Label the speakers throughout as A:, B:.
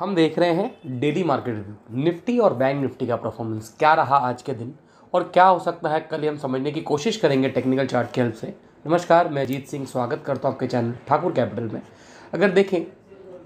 A: हम देख रहे हैं डेली मार्केट निफ्टी और बैंक निफ्टी का परफॉर्मेंस क्या रहा आज के दिन और क्या हो सकता है कल हम समझने की कोशिश करेंगे टेक्निकल चार्ट के हेल्प से नमस्कार मैं अजीत सिंह स्वागत करता हूँ आपके चैनल ठाकुर कैपिटल में अगर देखें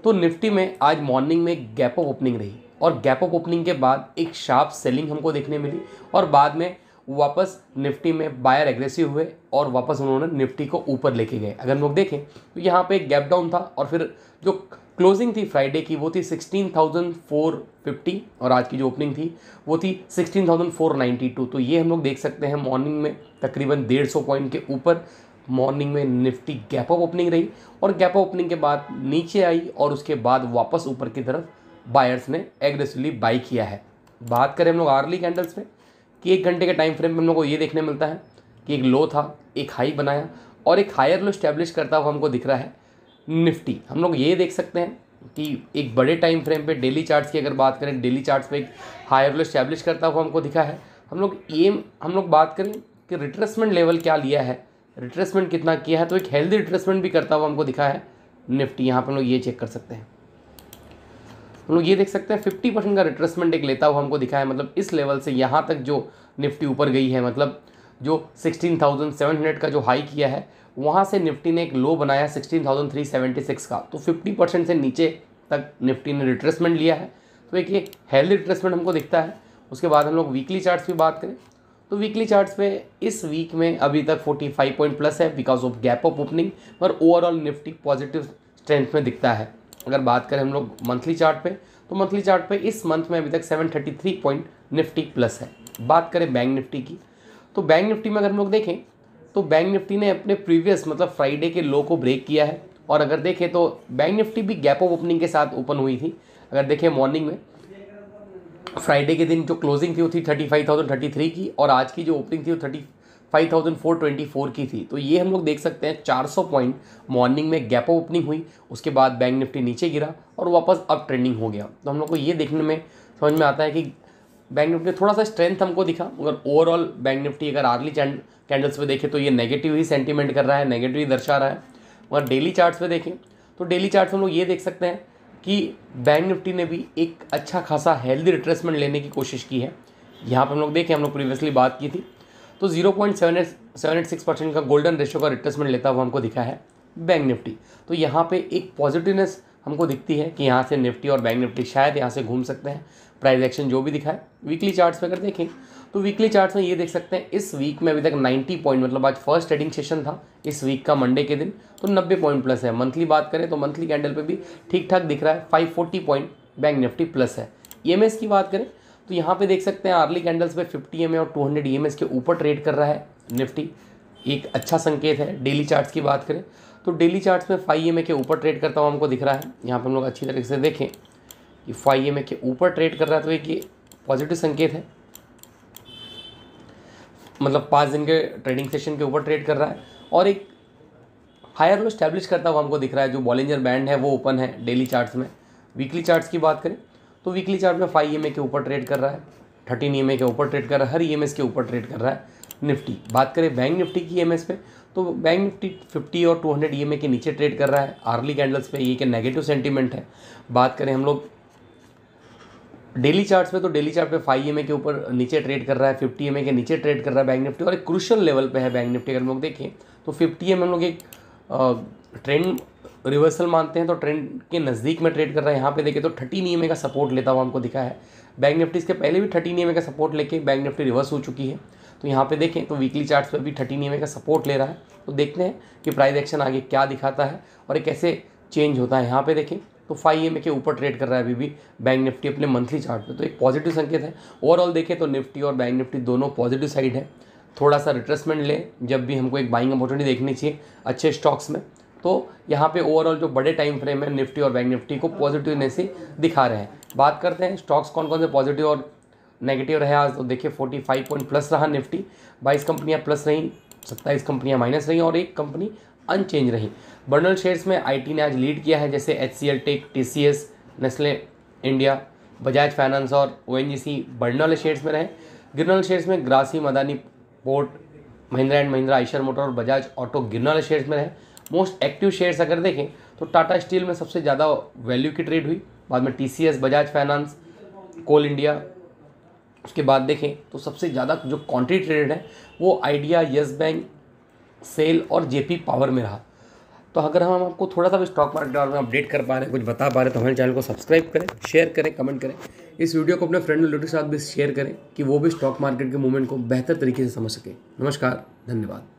A: तो निफ्टी में आज मॉर्निंग में गैप ऑफ ओपनिंग रही और गैप ऑफ ओपनिंग के बाद एक शार्प सेलिंग हमको देखने मिली और बाद में वापस निफ्टी में बायर एग्रेसिव हुए और वापस उन्होंने निफ्टी को ऊपर लेके गए अगर हम लोग देखें तो यहाँ पे गैप डाउन था और फिर जो क्लोजिंग थी फ्राइडे की वो थी सिक्सटीन थाउजेंड फोर फिफ्टी और आज की जो ओपनिंग थी वो थी sixteen thousand four ninety two तो ये हम लोग देख सकते हैं मॉर्निंग में तकरीबन डेढ़ सौ पॉइंट के ऊपर मॉर्निंग में निफ्टी गैप ऑफ ओपनिंग रही और गैप ऑफ ओपनिंग के बाद नीचे आई और उसके बाद वापस ऊपर की तरफ बायर्स ने एग्रेसिवली बाई किया है बात करें हम लोग आर्ली कैंडल्स में कि एक घंटे के टाइम फ्रेम में हम लोग को ये देखने मिलता है कि एक लो था एक हाई बनाया और एक हायर लो स्टैब्लिश करता हुआ हमको दिख रहा है निफ्टी हम लोग ये देख सकते हैं कि एक बड़े टाइम फ्रेम पे डेली चार्ट्स की अगर बात करें डेली चार्ट्स पे एक हायर लो स्टैब्लिश करता हुआ हमको दिखा है हम लोग एम हम लोग बात करें कि रिट्रेसमेंट लेवल क्या लिया है रिट्रेसमेंट कितना किया है तो एक हेल्दी रिट्रेसमेंट भी करता हुआ हमको दिखा है निफ्टी यहाँ पर हम लोग ये चेक कर सकते हैं हम लोग ये देख सकते हैं फिफ्टी परसेंट का रिट्रेसमेंट एक लेता हुआ हमको दिखा है मतलब इस लेवल से यहाँ तक जो निफ्टी ऊपर गई है मतलब जो सिक्सटीन थाउजेंड सेवन हंड्रेड का जो हाई किया है वहाँ से निफ्टी ने एक लो बनाया sixteen thousand three seventy six का तो फिफ्टी परसेंट से नीचे तक निफ्टी ने रिट्रेसमेंट लिया है तो एक ये हेल्दी रिट्रेसमेंट हमको दिखता है उसके बाद हम लोग वीकली चार्ट्स की बात करें तो वीकली चार्ट्स पे इस वीक में अभी तक 45 पॉइंट प्लस है because of gap of opening पर ओवरऑल निफ्टी पॉजिटिव स्ट्रेंथ में दिखता है अगर बात करें हम लोग मंथली चार्ट पे तो मंथली चार्ट पे इस मंथ में अभी तक 733 पॉइंट निफ्टी प्लस है बात करें बैंक निफ्टी की तो बैंक निफ्टी में अगर हम लोग देखें तो बैंक निफ्टी ने अपने प्रीवियस मतलब फ्राइडे के लो को ब्रेक किया है और अगर देखें तो बैंक निफ्टी भी गैप ऑफ ओपनिंग के साथ ओपन हुई थी अगर देखें मॉर्निंग में फ्राइडे के दिन जो क्लोजिंग थी वो थी thirty five thousand thirty three की और आज की जो ओपनिंग थी वो थर्टी 5424 की थी तो ये हम लोग देख सकते हैं 400 पॉइंट मॉर्निंग में गैप ओपनिंग हुई उसके बाद बैंक निफ्टी नीचे गिरा और वापस अप ट्रेंडिंग हो गया तो हम लोग को ये देखने में समझ में आता है कि बैंक निफ्टी थोड़ा सा स्ट्रेंथ हमको दिखा मगर ओवरऑल बैंक निफ्टी अगर आर्ली कैंडल्स पर देखें तो ये नेगेटिव ही सेंटिमेंट कर रहा है नेगेटिव ही दर्शा रहा है मगर डेली चार्ट्स पे देखें तो डेली चार्ट्स हम लोग ये देख सकते हैं कि बैंक निफ्टी ने भी एक अच्छा खासा हेल्दी रिट्रेसमेंट लेने की कोशिश की है यहाँ पर हम लोग देखें हम लोग प्रीवियसली बात की थी तो zero point seven eight seven eight six percent का गोल्डन रेशियो का रिटर्समेंट लेता हुआ हमको दिखा है बैंक निफ्टी तो यहाँ पे एक पॉजिटिवनेस हमको दिखती है कि यहाँ से निफ्टी और बैंक निफ्टी शायद यहाँ से घूम सकते हैं प्राइस एक्शन जो भी दिखाए वीकली चार्ट्स में अगर देखें तो वीकली चार्ट्स में ये देख सकते हैं इस वीक में अभी तक 90 पॉइंट मतलब आज फर्स्ट ट्रेडिंग सेशन था इस वीक का मंडे के दिन तो 90 पॉइंट प्लस है मंथली बात करें तो मंथली कैंडल पर भी ठीक ठाक दिख रहा है five point bank Nifty plus है ई की बात करें तो यहाँ पे देख सकते हैं आर्ली कैंडल्स पे 50 एम और 200 ई के ऊपर ट्रेड कर रहा है निफ्टी एक अच्छा संकेत है डेली चार्ट्स की बात करें तो डेली चार्ट्स में फाइव एम e के ऊपर ट्रेड करता हुआ हमको दिख रहा है यहाँ पर हम लोग अच्छी तरीके से देखें कि फाइव एम e के ऊपर ट्रेड कर रहा है तो एक ये पॉजिटिव संकेत है मतलब पाँच दिन के ट्रेडिंग सेशन के ऊपर ट्रेड कर रहा है और एक हायर लो स्टैब्लिश करता हुआ हमको दिख रहा है जो बॉलिंजर बैंड है वो ओपन है डेली चार्ट्स में वीकली चार्ट्स की बात करें तो वीकली चार्ट में फाइव ई के ऊपर ट्रेड कर रहा है थर्टीन ई के ऊपर ट्रेड कर रहा है हर ई के ऊपर ट्रेड कर रहा है निफ्टी बात करें बैंक निफ्टी की ई पे तो बैंक निफ्टी 50 और 200 हंड्रेड ई के नीचे ट्रेड कर रहा है आर्ली कैंडल्स पे ये के नेगेटिव सेंटीमेंट है बात करें हम लोग डेली चार्ट्स तो पे तो डेली चार्ट पे फाइव एम के ऊपर नीचे ट्रेड कर रहा है फिफ्टी एम के नीचे ट्रेड कर रहा है बैंक निफ्टी और एक क्रूशल लेवल पे है बैंक निफ्टी अगर हम लोग देखें तो फिफ्टी एम हम लोग एक ट्रेंड रिवर्सल मानते हैं तो ट्रेंड के नज़दीक में ट्रेड कर रहा है यहाँ पे देखें तो थर्टी ई का सपोर्ट लेता हुआ हमको दिखा है बैंक निफ्टी इसके पहले भी थर्टी नीएमए का सपोर्ट लेके बैंक निफ्टी रिवर्स हो चुकी है तो यहाँ पे देखें तो वीकली चार्ट्स पे भी थर्टी ई का सपोर्ट ले रहा है तो देखते हैं कि प्राइस एक्शन आगे क्या दिखाता है और एक कैसे चेंज होता है यहाँ पर देखें तो फाइव एम के ऊपर ट्रेड कर रहा है अभी भी बैंक निफ्टी अपने मंथली चार्ट पर तो एक पॉजिटिव संकेत है ओवरऑल देखें तो निफ्टी और बैंक निफ्टी दोनों पॉजिटिव साइड है थोड़ा सा रिट्रेसमेंट लें जब भी हमको एक बाइंग अपॉर्चुनिटी देखनी चाहिए अच्छे स्टॉक्स में तो यहाँ पे ओवरऑल जो बड़े टाइम फ्रेम है निफ्टी और बैंक निफ्टी को पॉजिटिवनेस ही दिखा रहे हैं बात करते हैं स्टॉक्स कौन कौन से पॉजिटिव और नेगेटिव रहे आज तो देखिए 45 पॉइंट प्लस रहा निफ्टी 22 कंपनियाँ प्लस रहीं 27 कंपनियाँ माइनस रहीं और एक कंपनी अनचेंज रही बर्नल शेयर्स में आई ने आज लीड किया है जैसे H tech T Nestle India Bajaj finance और ओ एन बर्नल शेयर्स में रहे गिरनल शेयर्स में ग्रासी मदानी port Mahindra and Mahindra Eicher motor और बजाज ऑटो गिरनल शेयर्स में रहे मोस्ट एक्टिव शेयर्स अगर देखें तो टाटा स्टील में सबसे ज़्यादा वैल्यू की ट्रेड हुई बाद में T Bajaj finance coal India उसके बाद देखें तो सबसे ज़्यादा जो क्वान्टिटी ट्रेडेड है वो आइडिया येस बैंक सेल और जेपी पावर में रहा तो अगर हम आपको थोड़ा सा भी स्टॉक मार्केट में अपडेट कर पा रहे हैं कुछ बता पा रहे हैं तो हमारे चैनल को सब्सक्राइब करें शेयर करें कमेंट करें इस वीडियो को अपने फ्रेंड रिलेटिव के साथ भी शेयर करें कि वो भी स्टॉक मार्केट के मूवमेंट को बेहतर तरीके से समझ सकें नमस्कार धन्यवाद